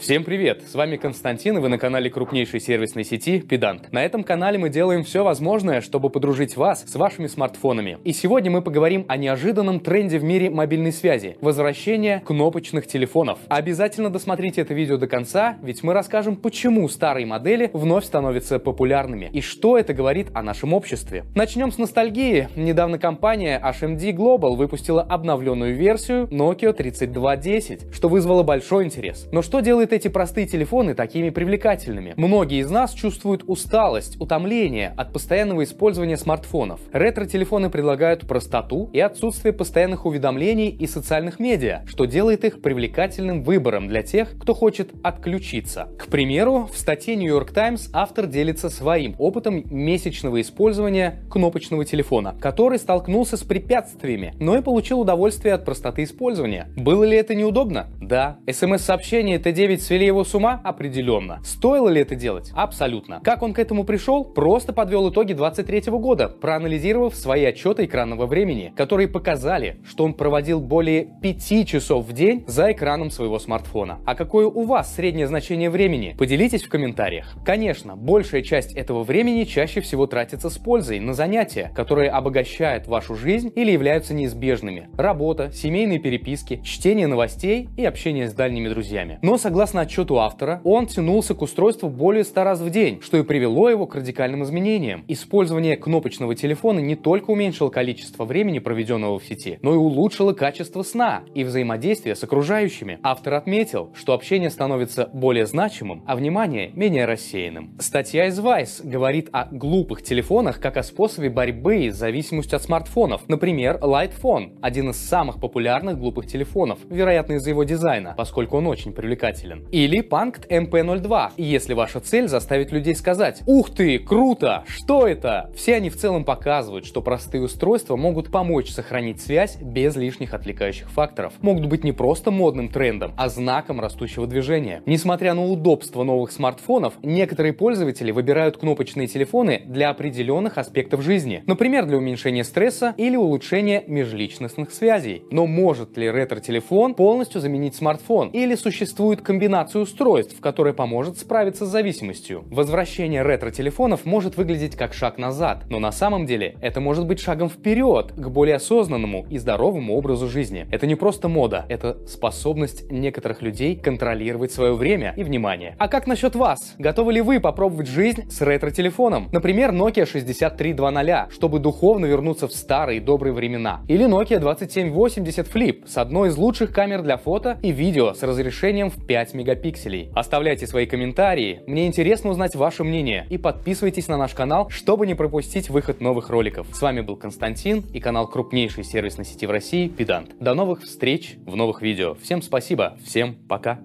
Всем привет! С вами Константин, и вы на канале крупнейшей сервисной сети Педант. На этом канале мы делаем все возможное, чтобы подружить вас с вашими смартфонами. И сегодня мы поговорим о неожиданном тренде в мире мобильной связи – возвращение кнопочных телефонов. Обязательно досмотрите это видео до конца, ведь мы расскажем, почему старые модели вновь становятся популярными и что это говорит о нашем обществе. Начнем с ностальгии. Недавно компания HMD Global выпустила обновленную версию Nokia 3210, что вызвало большой интерес. Но что делает делает эти простые телефоны такими привлекательными? Многие из нас чувствуют усталость, утомление от постоянного использования смартфонов. Ретро-телефоны предлагают простоту и отсутствие постоянных уведомлений и социальных медиа, что делает их привлекательным выбором для тех, кто хочет отключиться. К примеру, в статье New York Times автор делится своим опытом месячного использования кнопочного телефона, который столкнулся с препятствиями, но и получил удовольствие от простоты использования. Было ли это неудобно? Да. СМС-сообщение Т9 свели его с ума? Определенно. Стоило ли это делать? Абсолютно. Как он к этому пришел? Просто подвел итоги 23 года, проанализировав свои отчеты экранного времени, которые показали, что он проводил более 5 часов в день за экраном своего смартфона. А какое у вас среднее значение времени? Поделитесь в комментариях. Конечно, большая часть этого времени чаще всего тратится с пользой на занятия, которые обогащают вашу жизнь или являются неизбежными. Работа, семейные переписки, чтение новостей и общение с дальними друзьями. Но согласно Согласно отчету автора, он тянулся к устройству более 100 раз в день, что и привело его к радикальным изменениям. Использование кнопочного телефона не только уменьшило количество времени, проведенного в сети, но и улучшило качество сна и взаимодействие с окружающими. Автор отметил, что общение становится более значимым, а внимание менее рассеянным. Статья из Vice говорит о глупых телефонах как о способе борьбы с зависимостью от смартфонов. Например, Light Phone – один из самых популярных глупых телефонов, вероятно из-за его дизайна, поскольку он очень привлекателен. Или Панкт mp 02 если ваша цель заставить людей сказать «Ух ты, круто! Что это?» Все они в целом показывают, что простые устройства могут помочь сохранить связь без лишних отвлекающих факторов. Могут быть не просто модным трендом, а знаком растущего движения. Несмотря на удобство новых смартфонов, некоторые пользователи выбирают кнопочные телефоны для определенных аспектов жизни. Например, для уменьшения стресса или улучшения межличностных связей. Но может ли ретро-телефон полностью заменить смартфон? Или существует комбинация комбинацию устройств, которая поможет справиться с зависимостью. Возвращение ретро-телефонов может выглядеть как шаг назад, но на самом деле это может быть шагом вперед к более осознанному и здоровому образу жизни. Это не просто мода, это способность некоторых людей контролировать свое время и внимание. А как насчет вас? Готовы ли вы попробовать жизнь с ретро-телефоном? Например, Nokia 6320, чтобы духовно вернуться в старые добрые времена. Или Nokia 2780 Flip с одной из лучших камер для фото и видео с разрешением в 5 5 мегапикселей. Оставляйте свои комментарии, мне интересно узнать ваше мнение и подписывайтесь на наш канал, чтобы не пропустить выход новых роликов. С вами был Константин и канал крупнейшей сервисной сети в России Педант. До новых встреч в новых видео. Всем спасибо, всем пока!